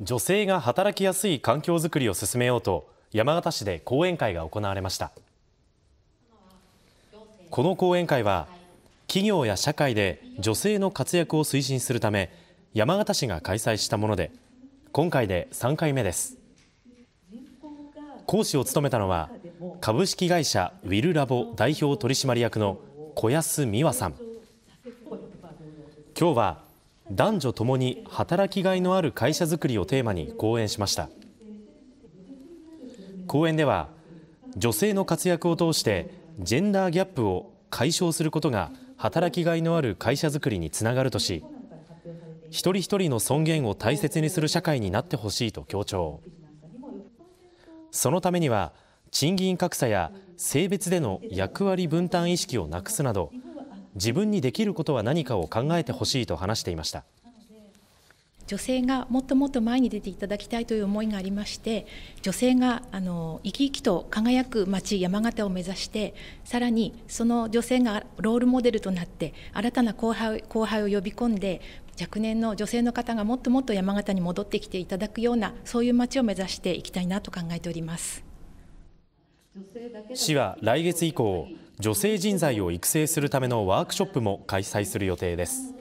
女性が働きやすい環境づくりを進めようと山形市で講演会が行われましたこの講演会は企業や社会で女性の活躍を推進するため山形市が開催したもので今回で3回目です講師を務めたのは株式会社ウィルラボ代表取締役の小安美和さん今日は男女ともに働きがいのある会社づくりをテーマに講演しました講演では女性の活躍を通してジェンダーギャップを解消することが働きがいのある会社づくりにつながるとし一人一人の尊厳を大切にする社会になってほしいと強調そのためには賃金格差や性別での役割分担意識をなくすなど自分にできることは何かを考えてほしいと話していました女性がもっともっと前に出ていただきたいという思いがありまして女性があの生き生きと輝く町山形を目指してさらにその女性がロールモデルとなって新たな後輩後輩を呼び込んで若年の女性の方がもっともっと山形に戻ってきていただくようなそういう町を目指していきたいなと考えております。市は来月以降女性人材を育成するためのワークショップも開催する予定です。